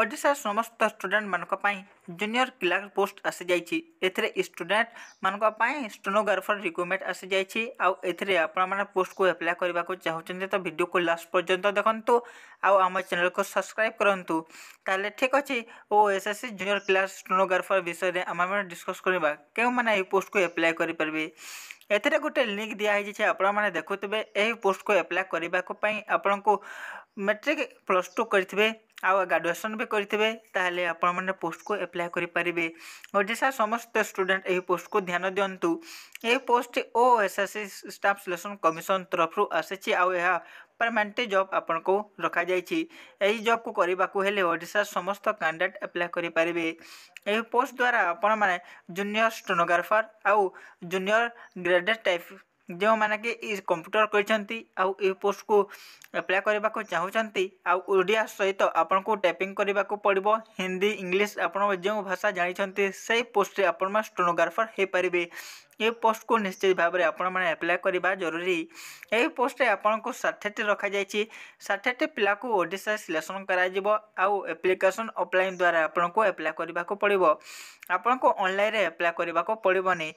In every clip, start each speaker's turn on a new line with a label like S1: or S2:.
S1: ଓଡ଼ିଶାର ସମସ୍ତ ଷ୍ଟୁଡ଼େଣ୍ଟମାନଙ୍କ ପାଇଁ ଜୁନିୟର କ୍ଲାର୍କ ପୋଷ୍ଟ ଆସିଯାଇଛି ଏଥିରେ ଷ୍ଟୁଡ଼େଣ୍ଟମାନଙ୍କ ପାଇଁ ଷ୍ଟେନୋଗ୍ରାଫର ରିକ୍ରୁଟମେଣ୍ଟ ଆସିଯାଇଛି ଆଉ ଏଥିରେ ଆପଣମାନେ ପୋଷ୍ଟକୁ ଆପ୍ଲାଏ କରିବାକୁ ଚାହୁଁଛନ୍ତି ତ ଭିଡ଼ିଓକୁ ଲାଷ୍ଟ ପର୍ଯ୍ୟନ୍ତ ଦେଖନ୍ତୁ ଆଉ ଆମ ଚ୍ୟାନେଲକୁ ସବସ୍କ୍ରାଇବ କରନ୍ତୁ ତାହେଲେ ଠିକ୍ ଅଛି O S S C junior class stenographer ବିଷୟରେ ଆମେମାନେ ଡିସ୍କସ୍ କରିବା କେଉଁମାନେ ଏହି ପୋଷ୍ଟକୁ ଆପ୍ଲାଏ କରିପାରିବେ ଏଥିରେ ଗୋଟେ ଲିଙ୍କ ଦିଆହେଇଛି ଆପଣମାନେ ଦେଖୁଥିବେ ଏହି ପୋଷ୍ଟକୁ ଆପ୍ଲାଏ କରିବାକୁ ପାଇଁ ଆପଣଙ୍କୁ ମେଟ୍ରିକ୍ ପ୍ଲସ୍ ଟୁ କରିଥିବେ ଆଉ ଗ୍ରାଜୁଏସନ୍ ବି କରିଥିବେ ତାହେଲେ ଆପଣମାନେ ପୋଷ୍ଟକୁ ଆପ୍ଲାଏ କରିପାରିବେ ଓଡ଼ିଶା ସମସ୍ତ ଷ୍ଟୁଡ଼େଣ୍ଟ ଏହି ପୋଷ୍ଟକୁ ଧ୍ୟାନ ଦିଅନ୍ତୁ ଏହି ପୋଷ୍ଟଟି O S S C staff selection commission ତରଫରୁ ଆସିଛି ଆଉ ଏହା ପରମାନେଣ୍ଟ ଜବ୍ ଆପଣଙ୍କୁ ରଖାଯାଇଛି ଏହି ଜବ୍କୁ କରିବାକୁ ହେଲେ ଓଡ଼ିଶାର ସମସ୍ତ କ୍ୟାଣ୍ଡିଡେଟ୍ ଆପ୍ଲାଏ କରିପାରିବେ ଏହି ପୋଷ୍ଟ ଦ୍ୱାରା ଆପଣମାନେ ଜୁନିୟର ଷ୍ଟେନୋଗ୍ରାଫର ଆଉ ଜୁନିୟର ଗ୍ରେଡେଡ୍ ଟାଇପ୍ ଯେଉଁମାନେ କି ଇ କମ୍ପ୍ୟୁଟର କରିଛନ୍ତି ଆଉ ଏହି ପୋଷ୍ଟକୁ ଆପ୍ଲାଏ କରିବାକୁ ଚାହୁଁଛନ୍ତି ଆଉ ଓଡ଼ିଆ ସହିତ ଆପଣଙ୍କୁ ଟାଇପିଂ କରିବାକୁ ପଡ଼ିବ ହିନ୍ଦୀ ଇଂଲିଶ ଆପଣ ଯେଉଁ ଭାଷା ଜାଣିଛନ୍ତି ସେଇ ପୋଷ୍ଟରେ ଆପଣମାନେ ଷ୍ଟେନୋଗ୍ରାଫର ହୋଇପାରିବେ ଏ ପୋଷ୍ଟକୁ ନିଶ୍ଚିତ ଭାବରେ ଆପଣମାନେ ଆପ୍ଲାଏ କରିବା ଜରୁରୀ ଏହି ପୋଷ୍ଟରେ ଆପଣଙ୍କୁ ଷାଠିଏଟି ରଖାଯାଇଛି ଷାଠିଏଟି ପିଲାକୁ ଓଡ଼ିଶାରେ ସିଲେକ୍ସନ୍ କରାଯିବ ଆଉ ଆପ୍ଲିକେସନ୍ ଅଫ୍ଲାଇନ୍ ଦ୍ୱାରା ଆପଣଙ୍କୁ ଆପ୍ଲାଏ କରିବାକୁ ପଡ଼ିବ ଆପଣଙ୍କୁ ଅନ୍ଲାଇନ୍ରେ ଆପ୍ଲାଏ କରିବାକୁ ପଡ଼ିବନି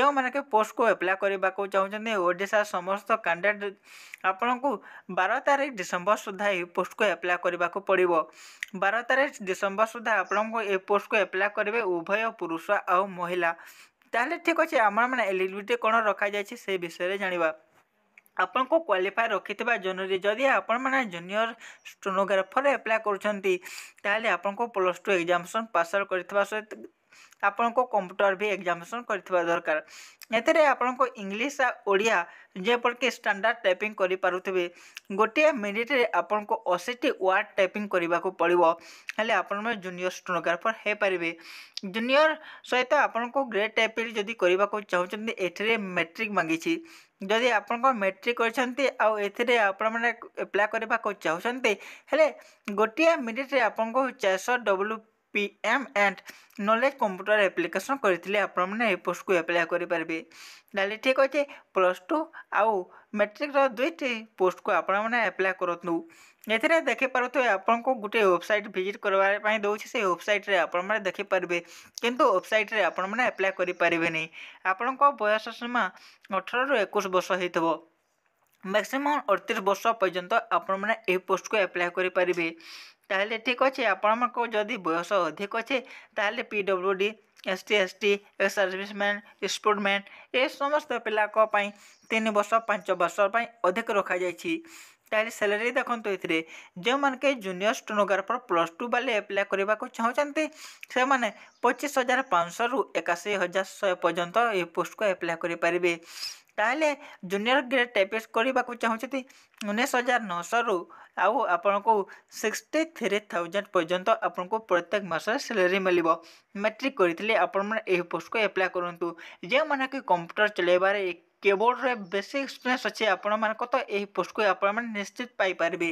S1: ଯେଉଁମାନେକି ପୋଷ୍ଟକୁ ଆପ୍ଲାଏ କରିବାକୁ ଚାହୁଁଛନ୍ତି ଓଡ଼ିଶାର ସମସ୍ତ କ୍ୟାଣ୍ଡିଡ଼େଟ୍ ଆପଣଙ୍କୁ ବାର ତାରିଖ ଡିସେମ୍ବର ସୁଦ୍ଧା ଏହି ପୋଷ୍ଟକୁ ଆପ୍ଲାଏ କରିବାକୁ ପଡ଼ିବ ବାର ତାରିଖ ଡିସେମ୍ବର ସୁଦ୍ଧା ଆପଣଙ୍କୁ ଏହି ପୋଷ୍ଟକୁ ଆପ୍ଲାଏ କରିବେ ଉଭୟ ପୁରୁଷ ଆଉ ମହିଳା ତାହେଲେ ଠିକ୍ ଅଛି ଆମେମାନେ ଏଲିଜିବିଲିଟି କ'ଣ ରଖାଯାଇଛି ସେ ବିଷୟରେ ଜାଣିବା ଆପଣଙ୍କୁ କ୍ୱାଲିଫାଏ ରଖିଥିବା ଜୋନରେ ଯଦି ଆପଣମାନେ ଜୁନିୟର ଷ୍ଟେନୋଗ୍ରାଫର ଆପ୍ଲାଏ କରୁଛନ୍ତି ତାହେଲେ ଆପଣଙ୍କୁ ପ୍ଲସ୍ ଟୁ ଏକ୍ଜାମିନେସନ୍ ପାସ୍ କରିଥିବା ସହିତ ଆପଣଙ୍କ କମ୍ପ୍ୟୁଟର ବି ଏକ୍ଜାମିନେସନ୍ କରିଥିବା ଦରକାର ଏଥିରେ ଆପଣଙ୍କ ଇଂଲିଶ ଆଉ ଓଡ଼ିଆ ଯେପରିକି ଷ୍ଟାଣ୍ଡାର୍ଡ଼ ଟାଇପିଂ କରିପାରୁଥିବେ ଗୋଟିଏ ମିନିଟ୍ରେ ଆପଣଙ୍କୁ ଅଶୀଟି ୱାର୍ଡ଼ ଟାଇପିଂ କରିବାକୁ ପଡ଼ିବ ହେଲେ ଆପଣମାନେ ଜୁନିୟର ଷ୍ଟେନୋଗ୍ରାଫର ହୋଇପାରିବେ ଜୁନିୟର ସହିତ ଆପଣଙ୍କୁ ଗ୍ରେଡ୍ ଟାଇପିଂ ଯଦି କରିବାକୁ ଚାହୁଁଛନ୍ତି ଏଥିରେ ମେଟ୍ରିକ୍ ମାଗିଛି ଯଦି ଆପଣଙ୍କ ମେଟ୍ରିକ୍ କରିଛନ୍ତି ଆଉ ଏଥିରେ ଆପଣମାନେ ଆପ୍ଲାଏ କରିବାକୁ ଚାହୁଁଛନ୍ତି ହେଲେ ଗୋଟିଏ ମିନିଟ୍ରେ ଆପଣଙ୍କୁ ଚାରିଶହ W PM and knowledge computer application करते आपस्ट को एप्लाय करेंगे ताली ठीक अच्छे प्लस टू आउ मेट्रिक दुईट पोस्ट को आपण मैंने एप्लाय करूँ ଏଥିରେ ଦେଖିପାରୁଥିବେ ଆପଣଙ୍କୁ ଗୋଟିଏ ୱେବସାଇଟ୍ ଭିଜିଟ୍ କରିବା ପାଇଁ ଦେଉଛି ସେ ୱେବସାଇଟ୍ରେ ଆପଣମାନେ ଦେଖିପାରିବେ କିନ୍ତୁ ୱେବସାଇଟ୍ରେ ଆପଣମାନେ ଆପ୍ଲାଏ କରିପାରିବେନି ଆପଣଙ୍କ ବୟସ ସୀମା ଅଠରରୁ ଏକୋଇଶ ବର୍ଷ ହୋଇଥିବ ମ୍ୟାକ୍ସିମମ୍ ଅଠତିରିଶ ବର୍ଷ ପର୍ଯ୍ୟନ୍ତ ଆପଣମାନେ ଏହି ପୋଷ୍ଟକୁ ଆପ୍ଲାଏ କରିପାରିବେ তাহলে ଠିକ୍ ଅଛି ଆପଣମାନଙ୍କ ଯଦି ବୟସ ଅଧିକ ଅଛି ତାହେଲେ P W D S T S T serviceman sportsman ଏ ସମସ୍ତ ପିଲାଙ୍କ ପାଇଁ ତିନି ବର୍ଷ ପାଞ୍ଚ ବର୍ଷ ପାଇଁ ଅଧିକ ରଖାଯାଇଛି ତାହେଲେ ସାଲାରୀ ଦେଖନ୍ତୁ ଏଥିରେ ଯେଉଁମାନେ କି ଜୁନିୟର ଷ୍ଟେନୋଗ୍ରାଫର ପ୍ଲସ୍ ଟୁ ବାଲେ ଆପ୍ଲାଏ କରିବାକୁ ଚାହୁଁଛନ୍ତି ସେମାନେ ପଚିଶ ହଜାର ପାଞ୍ଚଶହରୁ ଏକାଅଶୀ ହଜାର ଶହେ ପର୍ଯ୍ୟନ୍ତ ଏହି ପୋଷ୍ଟକୁ ଆପ୍ଲାଏ କରିପାରିବେ ତାହେଲେ ଜୁନିୟର ଗ୍ରେଡ୍ ଟାଇପିଷ୍ଟ କରିବାକୁ ଚାହୁଁଛନ୍ତି ଉଣେଇଶ ହଜାର ନଅଶହରୁ ଆଉ ଆପଣଙ୍କୁ ସିକ୍ସଟି ଥ୍ରୀ ଥାଉଜେଣ୍ଡ ପର୍ଯ୍ୟନ୍ତ ଆପଣଙ୍କୁ ପ୍ରତ୍ୟେକ ମାସରେ ସାଲାରୀ ମିଳିବ ମାଟ୍ରିକ୍ କରିଥିଲେ ଆପଣମାନେ ଏହି ପୋଷ୍ଟକୁ ଆପ୍ଲାଏ କରନ୍ତୁ ଯେଉଁମାନେ କି କମ୍ପ୍ୟୁଟର ଚଲାଇବାରେ କିବୋର୍ଡ଼ରେ ବେଶୀ ଏକ୍ସପିରିଏନ୍ସ ଅଛି ଆପଣମାନଙ୍କ ତ ଏହି ପୋଷ୍ଟକୁ ଆପଣମାନେ ନିଶ୍ଚିତ ପାଇପାରିବେ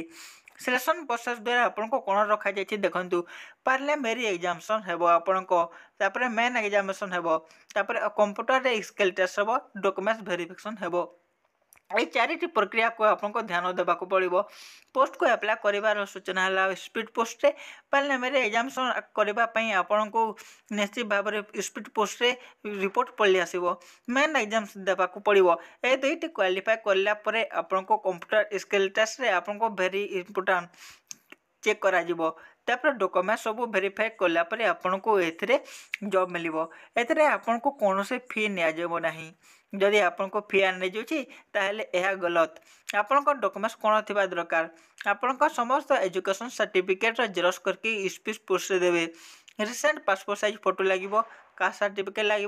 S1: ସିଲେକ୍ସନ୍ ପ୍ରୋସେସ୍ ଦ୍ୱାରା ଆପଣଙ୍କୁ କ'ଣ ରଖାଯାଇଛି ଦେଖନ୍ତୁ ପାର୍ଲାମେରୀ ଏକ୍ଜାମିନେସନ୍ ହେବ ଆପଣଙ୍କ ତାପରେ ମେନ୍ ଏକ୍ଜାମିନେସନ୍ ହେବ ତାପରେ କମ୍ପ୍ୟୁଟରରେ ସ୍କେଲ୍ ଟେଷ୍ଟ ହେବ ଡକୁମେଣ୍ଟସ୍ ଭେରିଫିକେସନ୍ ହେବ ଏହି ଚାରିଟି ପ୍ରକ୍ରିୟାକୁ ଆପଣଙ୍କୁ ଧ୍ୟାନ ଦେବାକୁ ପଡ଼ିବ ପୋଷ୍ଟକୁ ଆପ୍ଲାଏ କରିବାର ସୂଚନା ହେଲା ସ୍ପିଡ଼୍ ପୋଷ୍ଟରେ ପାର୍ଲାମେଣ୍ଟରେ ଏକ୍ଜାମିନେସନ୍ କରିବା ପାଇଁ ଆପଣଙ୍କୁ ନିଶ୍ଚିତ ଭାବରେ ସ୍ପିଡ଼୍ ପୋଷ୍ଟରେ ରିପୋର୍ଟ ପଳେଇ ଆସିବ ମେନ୍ ଏକ୍ଜାମ୍ ଦେବାକୁ ପଡ଼ିବ ଏ ଦୁଇଟି କ୍ୱାଲିଫାଏ କଲା ପରେ ଆପଣଙ୍କ କମ୍ପ୍ୟୁଟର ସ୍କିଲ୍ ଟେଷ୍ଟରେ ଆପଣଙ୍କୁ ଭେରି ଇମ୍ପୋର୍ଟାଣ୍ଟ ଚେକ୍ କରାଯିବ ତାପରେ ଡକୁମେଣ୍ଟ ସବୁ ଭେରିଫାଏ କଲା ପରେ ଆପଣଙ୍କୁ ଏଥିରେ ଜବ୍ ମିଳିବ ଏଥିରେ ଆପଣଙ୍କୁ କୌଣସି ଫି ନିଆଯିବ ନାହିଁ जदि आपन को फी आन तेल यह गलत आपण डकुमेंट्स कौन थ दरकार आपण समस्त एजुकेशन सर्टिफिकेट जेरोस करके स्पीच पोस्ट देवे रिसेंट पासपोर्ट सैज फोटो लगे का सर्टिफिकेट लगे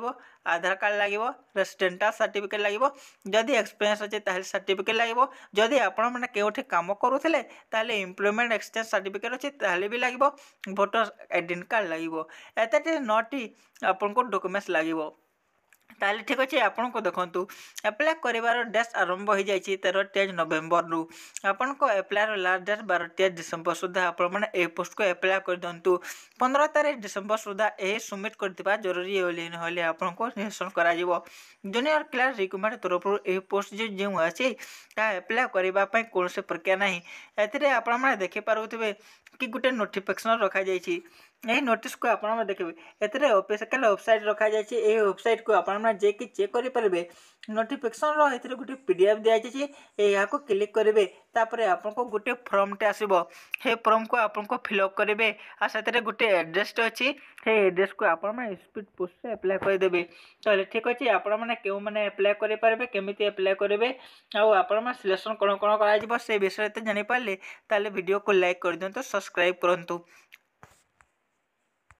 S1: आधार कार्ड लगे रेसीडेटाल सर्टिफिकेट लगे जदि एक्सपीरियंस अच्छे तेल सर्टिफिकेट लगे जदि आपण मैंने क्योंकि कम करुले तेल इम्प्लयमेंट एक्सचे सार्टिफिकेट अच्छे ताले भी लगे भोटर आईडेट कार्ड लगे एत नौटी आपन डकुमेंट्स लगे তাহলে ঠিক আছে ଆପଣଙ୍କୁ ଦେଖନ୍ତୁ ଆପ୍ଲାଏ କରିବାର ଡେଟ୍ ଆରମ୍ଭ ହୋଇଯାଇଛି ତେର ତେଇଶ ନଭେମ୍ବରରୁ ଆପଣଙ୍କ ଆପ୍ଲାଏର ଲାଷ୍ଟ ଡେଟ୍ ବାର ତେଇଶ ଡିସେମ୍ବର ସୁଦ୍ଧା ଆପଣମାନେ ଏହି ପୋଷ୍ଟକୁ ଆପ୍ଲାଏ କରିଦିଅନ୍ତୁ ପନ୍ଦର ତାରିଖ ଡିସେମ୍ବର ସୁଦ୍ଧା ଏହି ସବମିଟ୍ କରିଥିବା ଜରୁରୀ ହେଲେ ନହେଲେ ଆପଣଙ୍କୁ ନିରସନ କରାଯିବ ଜୁନିୟର କ୍ଲାସ୍ ରିକ୍ରୁଟମେଣ୍ଟ ତରଫରୁ ଏହି ପୋଷ୍ଟ ଯେଉଁ ଅଛି ତାହା ଆପ୍ଲାଏ କରିବା ପାଇଁ କୌଣସି ପ୍ରକ୍ରିୟା ନାହିଁ ଏଥିରେ ଆପଣମାନେ ଦେଖିପାରୁଥିବେ କି ଗୋଟେ ନୋଟିଫିକେସନ୍ ରଖାଯାଇଛି ଏହି ନୋଟିସ୍କୁ ଆପଣମାନେ ଦେଖିବେ ଏଥିରେ ଅଫିସିଆଲ ୱେବସାଇଟ୍ ରଖାଯାଇଛି ଏହି ୱେବସାଇଟ୍କୁ ଆପଣମାନେ ଯାଇକି ଚେକ୍ କରିପାରିବେ ନୋଟିଫିକେସନ୍ର ଏଥିରେ ଗୋଟେ ପି ଡି ଏଫ୍ ଦିଆଯାଇଛି ଏହାକୁ କ୍ଲିକ୍ କରିବେ ତାପରେ ଆପଣଙ୍କୁ ଗୋଟେ ଫର୍ମଟେ ଆସିବ ସେ ଫର୍ମକୁ ଆପଣଙ୍କୁ ଫିଲ୍ଅପ୍ କରିବେ ଆଉ ସେଥିରେ ଗୋଟେ ଆଡ଼୍ରେସ୍ଟେ ଅଛି ସେ ଆଡ଼୍ରେସ୍କୁ ଆପଣମାନେ ସ୍ପିଡ଼୍ ପୋଷ୍ଟରେ ଆପ୍ଲାଏ କରିଦେବେ ତାହେଲେ ଠିକ୍ ଅଛି ଆପଣମାନେ କେଉଁମାନେ ଆପ୍ଲାଏ କରିପାରିବେ କେମିତି ଆପ୍ଲାଏ କରିବେ ଆଉ ଆପଣମାନେ ସିଲେକ୍ସନ୍ କ'ଣ କ'ଣ କରାଯିବ ସେ ବିଷୟରେ ଏତେ ଜାଣିପାରିଲେ ତାହେଲେ ଭିଡ଼ିଓକୁ ଲାଇକ୍ କରିଦିଅନ୍ତୁ ସବସ୍କ୍ରାଇବ୍ କରନ୍ତୁ